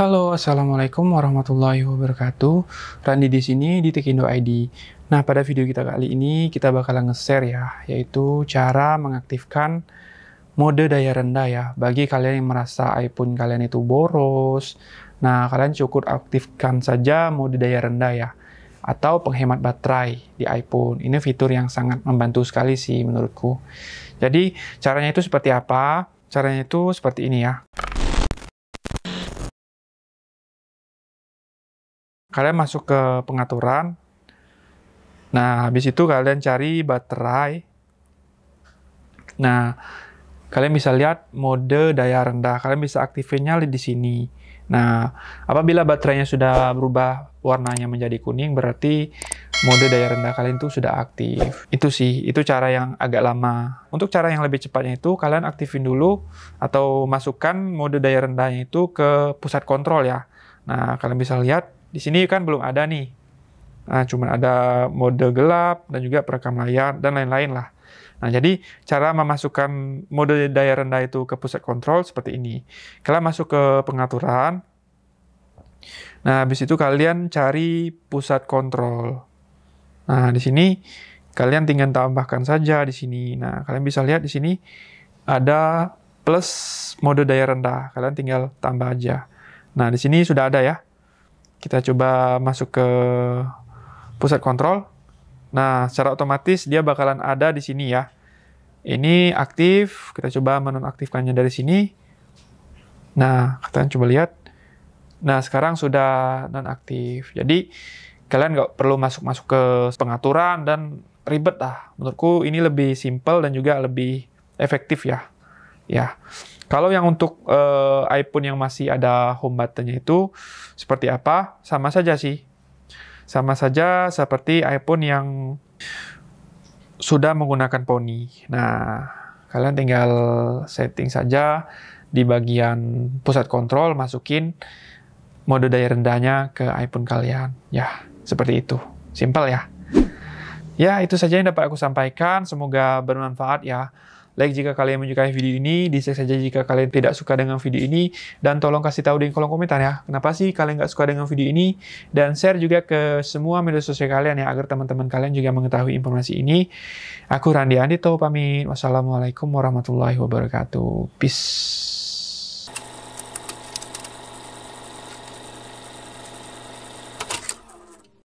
Halo, Assalamualaikum warahmatullahi wabarakatuh. Randy di sini di Tekindo ID. Nah, pada video kita kali ini kita bakalan nge-share ya, yaitu cara mengaktifkan mode daya rendah ya. Bagi kalian yang merasa iPhone kalian itu boros, nah kalian cukup aktifkan saja mode daya rendah ya atau penghemat baterai di iPhone. Ini fitur yang sangat membantu sekali sih menurutku. Jadi, caranya itu seperti apa? Caranya itu seperti ini ya. Kalian masuk ke pengaturan. Nah, habis itu kalian cari baterai. Nah, kalian bisa lihat mode daya rendah. Kalian bisa aktifinnya di sini. Nah, apabila baterainya sudah berubah warnanya menjadi kuning, berarti mode daya rendah kalian itu sudah aktif. Itu sih, itu cara yang agak lama. Untuk cara yang lebih cepatnya itu, kalian aktifin dulu atau masukkan mode daya rendahnya itu ke pusat kontrol ya. Nah, kalian bisa lihat di sini kan belum ada nih. Nah, cuma ada mode gelap dan juga perekam layar dan lain-lain lah. Nah, jadi cara memasukkan mode daya rendah itu ke pusat kontrol seperti ini. Kalian masuk ke pengaturan. Nah, habis itu kalian cari pusat kontrol. Nah, di sini kalian tinggal tambahkan saja di sini. Nah, kalian bisa lihat di sini ada plus mode daya rendah. Kalian tinggal tambah aja. Nah, di sini sudah ada ya kita coba masuk ke pusat kontrol. Nah, secara otomatis dia bakalan ada di sini ya. Ini aktif, kita coba menonaktifkannya dari sini. Nah, kalian coba lihat. Nah, sekarang sudah nonaktif. Jadi, kalian nggak perlu masuk-masuk ke pengaturan dan ribet lah. Menurutku ini lebih simple dan juga lebih efektif ya ya. Kalau yang untuk uh, iPhone yang masih ada home buttonnya itu seperti apa? Sama saja sih. Sama saja seperti iPhone yang sudah menggunakan Pony. Nah, kalian tinggal setting saja di bagian pusat kontrol masukin mode daya rendahnya ke iPhone kalian. Ya, seperti itu. Simpel ya. Ya, itu saja yang dapat aku sampaikan. Semoga bermanfaat ya. Like jika kalian menyukai video ini, dislike saja jika kalian tidak suka dengan video ini, dan tolong kasih tahu di kolom komentar ya, kenapa sih kalian nggak suka dengan video ini, dan share juga ke semua media sosial kalian ya, agar teman-teman kalian juga mengetahui informasi ini. Aku Randi Andito pamit, wassalamualaikum warahmatullahi wabarakatuh. Peace.